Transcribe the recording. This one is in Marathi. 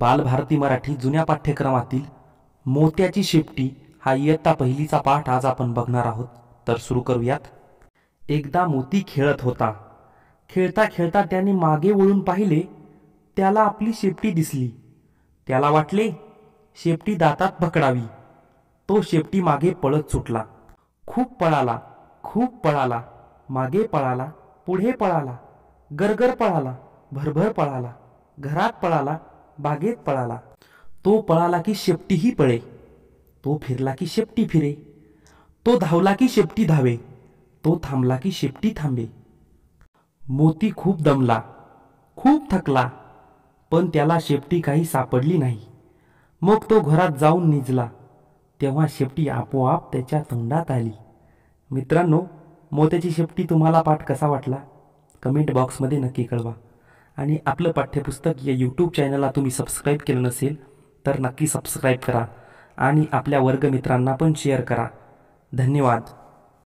बालभारती मराठी जुन्या पाठ्यक्रमातील मोत्याची शेपटी हा इयत्ता पहिलीचा पाठ आज आपण बघणार आहोत तर सुरू करूयात एकदा मोती खेळत होता खेळता खेळता त्याने मागे वळून पाहिले त्याला आपली शेपटी दिसली त्याला वाटले शेपटी दातात पकडावी तो शेपटी मागे पळत सुटला खूप पळाला खूप पळाला मागे पळाला पुढे पळाला गरगर पळाला भरभर पळाला घरात पळाला बागेत पळाला तो पळाला की शेपटीही पळे तो फिरला की शेपटी फिरे तो धावला की शेपटी धावे तो थांबला की शेपटी थांबे मोती खूप दमला खूप थकला पण त्याला शेपटी काही सापडली नाही मग तो घरात जाऊन निजला तेव्हा शेपटी आपोआप त्याच्या तोंडात आली मित्रांनो मोत्याची शेपटी तुम्हाला पाठ कसा वाटला कमेंट बॉक्समध्ये नक्की कळवा आणि आपलं पाठ्यपुस्तक या यूट्यूब चॅनलला तुम्ही सबस्क्राईब केलं नसेल तर नक्की सबस्क्राईब करा आणि आपल्या वर्गमित्रांना पण शेअर करा धन्यवाद